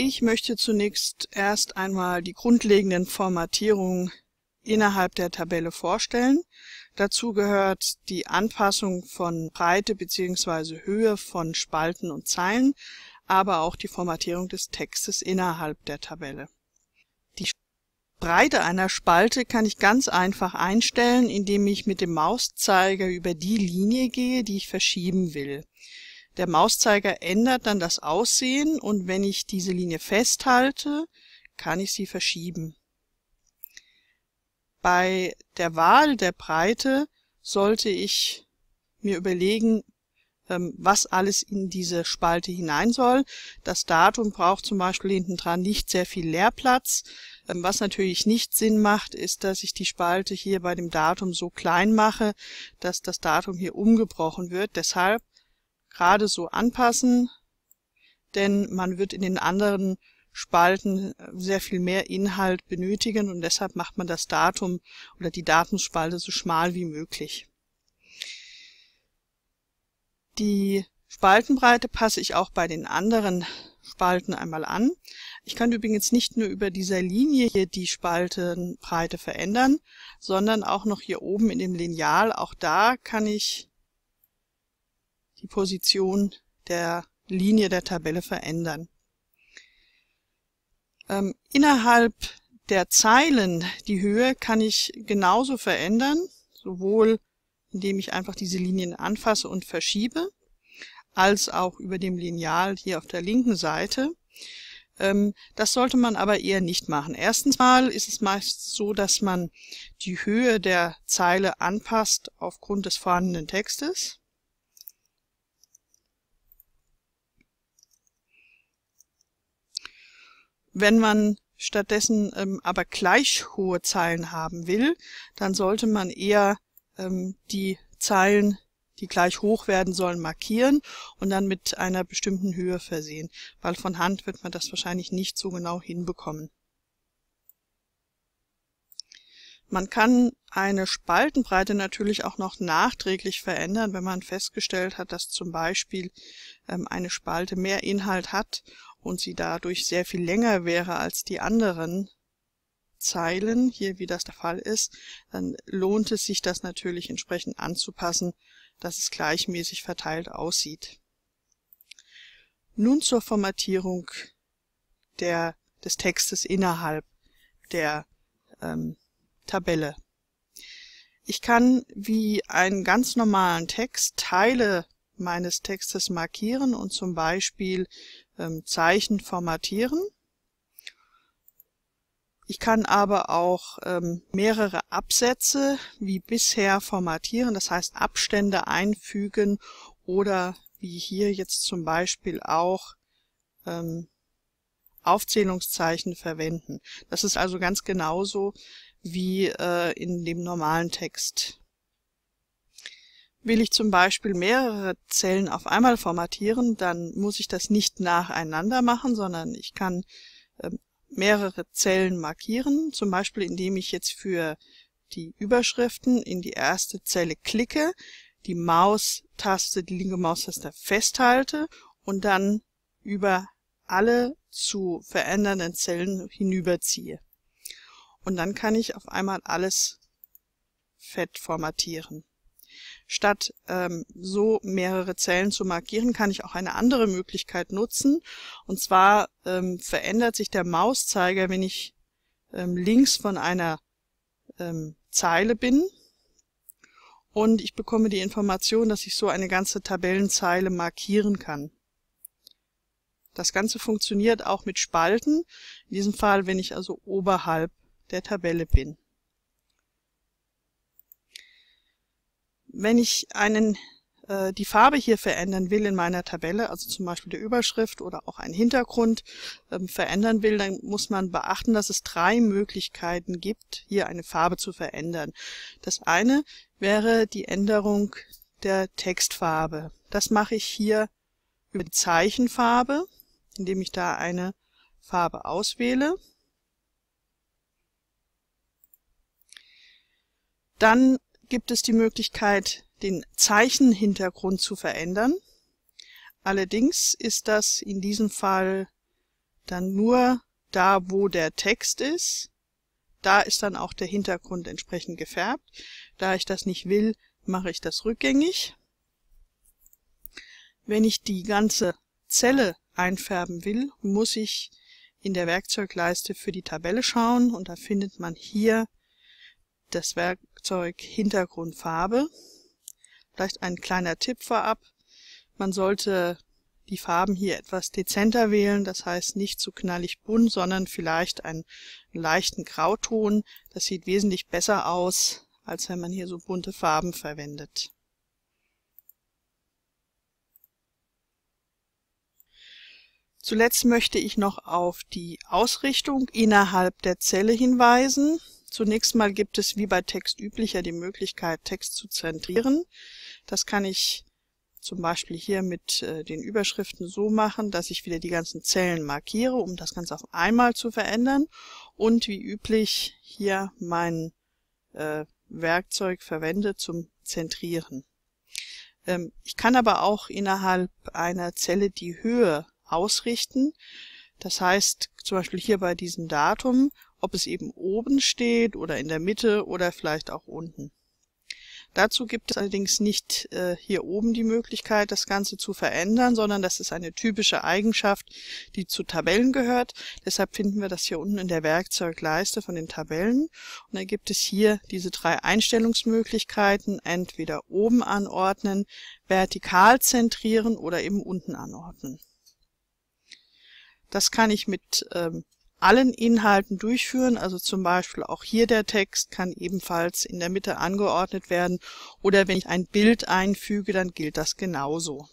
Ich möchte zunächst erst einmal die grundlegenden Formatierungen innerhalb der Tabelle vorstellen. Dazu gehört die Anpassung von Breite bzw. Höhe von Spalten und Zeilen, aber auch die Formatierung des Textes innerhalb der Tabelle. Die Breite einer Spalte kann ich ganz einfach einstellen, indem ich mit dem Mauszeiger über die Linie gehe, die ich verschieben will. Der Mauszeiger ändert dann das Aussehen und wenn ich diese Linie festhalte, kann ich sie verschieben. Bei der Wahl der Breite sollte ich mir überlegen, ähm, was alles in diese Spalte hinein soll. Das Datum braucht zum Beispiel hinten dran nicht sehr viel Leerplatz. Ähm, was natürlich nicht Sinn macht, ist, dass ich die Spalte hier bei dem Datum so klein mache, dass das Datum hier umgebrochen wird. Deshalb gerade so anpassen, denn man wird in den anderen Spalten äh, sehr viel mehr Inhalt benötigen und deshalb macht man das Datum oder die Datenspalte so schmal wie möglich. Die Spaltenbreite passe ich auch bei den anderen Spalten einmal an. Ich kann übrigens nicht nur über dieser Linie hier die Spaltenbreite verändern, sondern auch noch hier oben in dem Lineal. Auch da kann ich die Position der Linie der Tabelle verändern. Ähm, innerhalb der Zeilen die Höhe kann ich genauso verändern, sowohl indem ich einfach diese Linien anfasse und verschiebe, als auch über dem Lineal hier auf der linken Seite. Ähm, das sollte man aber eher nicht machen. Erstens mal ist es meist so, dass man die Höhe der Zeile anpasst aufgrund des vorhandenen Textes. Wenn man stattdessen ähm, aber gleich hohe Zeilen haben will, dann sollte man eher ähm, die Zeilen, die gleich hoch werden sollen, markieren und dann mit einer bestimmten Höhe versehen, weil von Hand wird man das wahrscheinlich nicht so genau hinbekommen. Man kann eine Spaltenbreite natürlich auch noch nachträglich verändern, wenn man festgestellt hat, dass zum Beispiel ähm, eine Spalte mehr Inhalt hat und sie dadurch sehr viel länger wäre als die anderen Zeilen, hier wie das der Fall ist, dann lohnt es sich das natürlich entsprechend anzupassen, dass es gleichmäßig verteilt aussieht. Nun zur Formatierung der, des Textes innerhalb der ähm, Tabelle. Ich kann wie einen ganz normalen Text Teile meines Textes markieren und zum Beispiel ähm, Zeichen formatieren. Ich kann aber auch ähm, mehrere Absätze wie bisher formatieren, das heißt Abstände einfügen oder wie hier jetzt zum Beispiel auch ähm, Aufzählungszeichen verwenden. Das ist also ganz genauso wie äh, in dem normalen Text. Will ich zum Beispiel mehrere Zellen auf einmal formatieren, dann muss ich das nicht nacheinander machen, sondern ich kann ähm, mehrere Zellen markieren, zum Beispiel indem ich jetzt für die Überschriften in die erste Zelle klicke, die Maustaste, die linke Maustaste festhalte und dann über alle zu verändernden Zellen hinüberziehe. Und dann kann ich auf einmal alles fett formatieren. Statt ähm, so mehrere Zellen zu markieren, kann ich auch eine andere Möglichkeit nutzen. Und zwar ähm, verändert sich der Mauszeiger, wenn ich ähm, links von einer ähm, Zeile bin. Und ich bekomme die Information, dass ich so eine ganze Tabellenzeile markieren kann. Das Ganze funktioniert auch mit Spalten. In diesem Fall, wenn ich also oberhalb der Tabelle bin. wenn ich einen, äh, die Farbe hier verändern will in meiner Tabelle, also zum Beispiel die Überschrift oder auch einen Hintergrund ähm, verändern will, dann muss man beachten, dass es drei Möglichkeiten gibt, hier eine Farbe zu verändern. Das eine wäre die Änderung der Textfarbe. Das mache ich hier über die Zeichenfarbe, indem ich da eine Farbe auswähle. Dann gibt es die Möglichkeit, den Zeichenhintergrund zu verändern. Allerdings ist das in diesem Fall dann nur da, wo der Text ist. Da ist dann auch der Hintergrund entsprechend gefärbt. Da ich das nicht will, mache ich das rückgängig. Wenn ich die ganze Zelle einfärben will, muss ich in der Werkzeugleiste für die Tabelle schauen und da findet man hier das Werk Werkzeug Hintergrundfarbe. Vielleicht ein kleiner Tipp vorab. Man sollte die Farben hier etwas dezenter wählen, das heißt nicht zu knallig bunt, sondern vielleicht einen leichten Grauton. Das sieht wesentlich besser aus, als wenn man hier so bunte Farben verwendet. Zuletzt möchte ich noch auf die Ausrichtung innerhalb der Zelle hinweisen. Zunächst mal gibt es wie bei Text üblicher die Möglichkeit, Text zu zentrieren. Das kann ich zum Beispiel hier mit äh, den Überschriften so machen, dass ich wieder die ganzen Zellen markiere, um das Ganze auf einmal zu verändern und wie üblich hier mein äh, Werkzeug verwende zum Zentrieren. Ähm, ich kann aber auch innerhalb einer Zelle die Höhe ausrichten. Das heißt, zum Beispiel hier bei diesem Datum ob es eben oben steht oder in der Mitte oder vielleicht auch unten. Dazu gibt es allerdings nicht äh, hier oben die Möglichkeit, das Ganze zu verändern, sondern das ist eine typische Eigenschaft, die zu Tabellen gehört. Deshalb finden wir das hier unten in der Werkzeugleiste von den Tabellen. Und dann gibt es hier diese drei Einstellungsmöglichkeiten, entweder oben anordnen, vertikal zentrieren oder eben unten anordnen. Das kann ich mit ähm, allen Inhalten durchführen, also zum Beispiel auch hier der Text kann ebenfalls in der Mitte angeordnet werden oder wenn ich ein Bild einfüge, dann gilt das genauso.